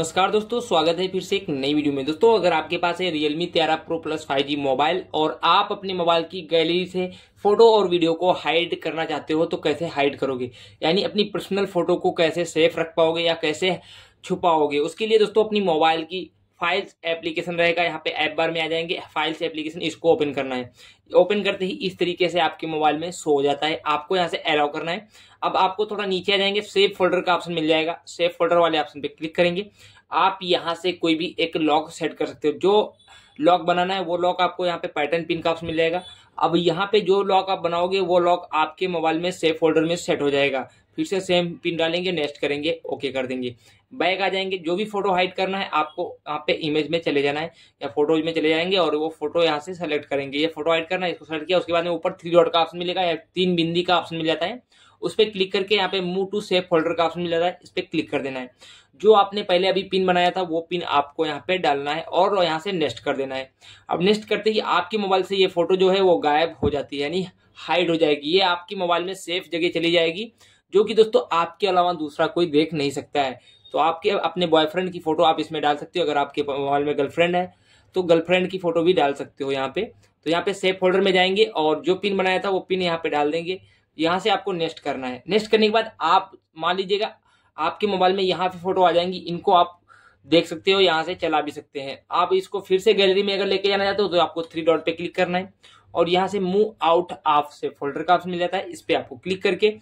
नमस्कार दोस्तों स्वागत है फिर से एक नई वीडियो में दोस्तों अगर आपके पास है तेरा pro plus five G mobile और आप अपने मोबाइल की गैलरी से फोटो और वीडियो को हाइड करना चाहते हो तो कैसे हाइड करोगे यानी अपनी पर्सनल फोटो को कैसे सेफ रख पाओगे या कैसे छुपाओगे उसके लिए दोस्तों अपनी मोबाइल की फाइल्स एप्लीकेशन रहेगा यहाँ पे ऐप बार में आ जाएंगे फाइल्स एप्लीकेशन इसको ओपन करना है ओपन करते ही इस तरीके से आपके मोबाइल में शो हो जाता है आपको यहाँ से अलाउ करना है अब आपको थोड़ा नीचे आ जाएंगे सेव फोल्डर का ऑप्शन मिल जाएगा सेव फोल्डर वाले ऑप्शन पे क्लिक करेंगे आप यहाँ से कोई भी एक लॉक सेट कर सकते हो जो लॉक बनाना है वो लॉक आपको यहाँ पे पैटर्न पिन का ऑप्शन मिल जाएगा अब यहाँ पे जो लॉक आप बनाओगे वो लॉक आपके मोबाइल में सेफ फोल्डर में सेट हो जाएगा फिर से सेम पिन डालेंगे नेक्स्ट करेंगे ओके कर देंगे बैग आ जाएंगे जो भी फोटो हाइड करना है आपको यहाँ पे इमेज में चले जाना है या फोटोज में चले जाएंगे और वो फोटो यहाँ से सेलेक्ट करेंगे ये फोटो हाइड करना है इसको सेलेक्ट किया उसके बाद में ऊपर थ्री डॉट का ऑप्शन मिलेगा या तीन बिंदी का ऑप्शन मिल जाता है उस पर क्लिक करके यहाँ पे मूव टू सेव फोल्डर का ऑप्शन मिल रहा है इस पर क्लिक कर देना है जो आपने पहले अभी पिन बनाया था वो पिन आपको यहाँ पे डालना है और यहाँ से नेक्स्ट कर देना है अब नेक्स्ट करते ही आपके मोबाइल से ये फोटो जो है वो गायब हो जाती है यानी हाइड हो जाएगी ये आपके मोबाइल में सेफ जगह चली जाएगी जो कि दोस्तों आपके अलावा दूसरा कोई देख नहीं सकता है तो आपके अपने बॉयफ्रेंड की फोटो आप इसमें डाल सकते हो अगर आपके मोबाइल में गर्लफ्रेंड है तो गर्लफ्रेंड की फोटो भी डाल सकते हो यहाँ पे तो यहाँ पे सेफ फोल्डर में जाएंगे और जो पिन बनाया था वो पिन यहाँ पे डाल देंगे यहाँ से आपको नेक्स्ट करना है नेक्स्ट करने के बाद आप मान लीजिएगा आपके मोबाइल में यहाँ पे फोटो आ जाएंगी इनको आप देख सकते हो यहाँ से चला भी सकते हैं आप इसको फिर से गैलरी में अगर लेके जाना चाहते हो तो आपको थ्री डॉट पे क्लिक करना है और यहाँ से move out of save folder का ऑप्शन मिल जाता है इस पर आपको क्लिक करके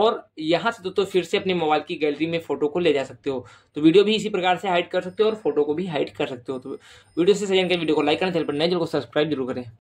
और यहाँ से दोस्तों तो फिर से अपने मोबाइल की गैलरी में फोटो को ले जा सकते हो तो वीडियो भी इसी प्रकार से हाइड कर सकते हो और फोटो को भी हाइड कर सकते हो तो वीडियो से सजेंट कर वीडियो को लाइक करना चैनल पर नए तो चैनल को सब्सक्राइब जरूर करें